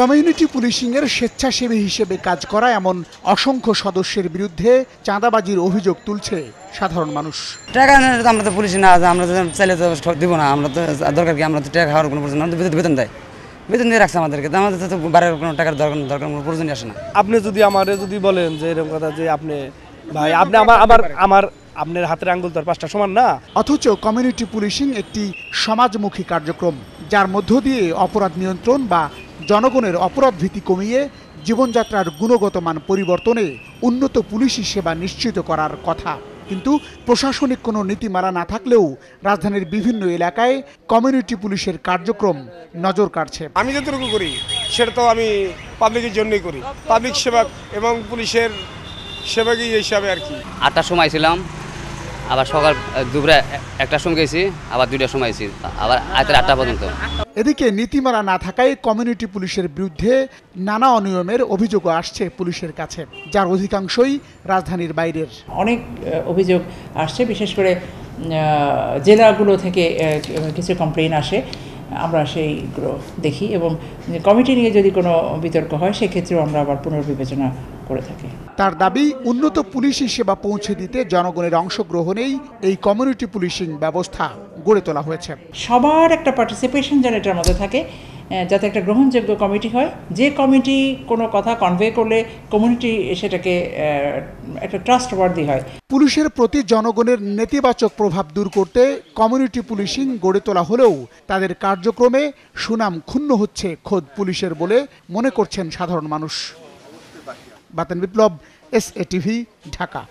community পুলিশিংয়ের স্বেচ্ছাসেবী হিসেবে কাজ করা এমন অসংখ্য সদস্যের বিরুদ্ধে চাঁদাবাজির অভিযোগ তুলছে সাধারণ মানুষ টাকা আমরা তো পুলিশ না আমরা তো চাইলে তো দিব না আমরা তো দরকার কি আমরা তো টাকা খাওয়ার কোনো প্রয়োজন বেতন দেয় বেতন দিয়ে রাখছে আমাদেরকে আমাদের তো কোনো টাকার দরকার দরকার কোনো প্রয়োজনই আসে না আপনি যদি আমার যদি বলেন যে এরকম কথা যে আপনি ভাই আপনি আমার আমার আমার আপনার হাতের আঙ্গুল তো পাঁচটা সমান না অথচ কমিউনিটি পুলিশিং একটি সমাজমুখী কার্যক্রম যার মধ্য দিয়ে অপরাধ নিয়ন্ত্রণ বা জনগণের অপরাধ ভীতি কমিয়ে জীবনযাত্রার গুণগত মান পরিবর্তনে উন্নত পুলিশি সেবা নিশ্চিত করার কথা কিন্তু প্রশাসনিক কোনো নীতিমালা না থাকলেও রাজধানীর বিভিন্ন এলাকায় কমিউনিটি পুলিশের কার্যক্রম নজর কাড়ছে আমি যতটুকু করি সেটা তো আমি পাবলিকের জন্যই করি পাবলিক সেবা এবং পুলিশের সেবাকেই হিসাবে আর কি আটটার সময় ছিলাম আবার সকাল দুপুরে একটার সময় গেছি আবার দুইটার সময় গেছি আবার রাতের আটটা পর্যন্ত এদিকে নীতিমালা না থাকায় কমিউনিটি পুলিশের বিরুদ্ধে নানা অনিয়মের অভিযোগও আসছে পুলিশের কাছে যার অধিকাংশই রাজধানীর বাইরের অনেক অভিযোগ আসছে বিশেষ করে জেলাগুলো থেকে কিছু কমপ্লেন আসে আমরা সেইগুলো দেখি এবং কমিটি নিয়ে যদি কোনো বিতর্ক হয় সেক্ষেত্রেও আমরা আবার পুনর্বিবেচনা করে থাকি তার দাবি উন্নত পুলিশি সেবা পৌঁছে দিতে জনগণের অংশগ্রহণেই এই কমিউনিটি পুলিশিং ব্যবস্থা গড়ে তোলা হয়েছে সবার একটা পার্টিসিপেশন যেন এটার মধ্যে থাকে যাতে একটা গ্রহণযোগ্য কমিটি হয় যে কমিটি কোনো কথা কনভে করলে কমিউনিটি সেটাকে একটা ট্রাস্টওয়ার্দি হয় পুলিশের প্রতি জনগণের নেতিবাচক প্রভাব দূর করতে কমিউনিটি পুলিশিং গড়ে তোলা হলেও তাদের কার্যক্রমে সুনাম ক্ষুণ্ণ হচ্ছে খোদ পুলিশের বলে মনে করছেন সাধারণ মানুষ Baten Biplob S A TV Dhaka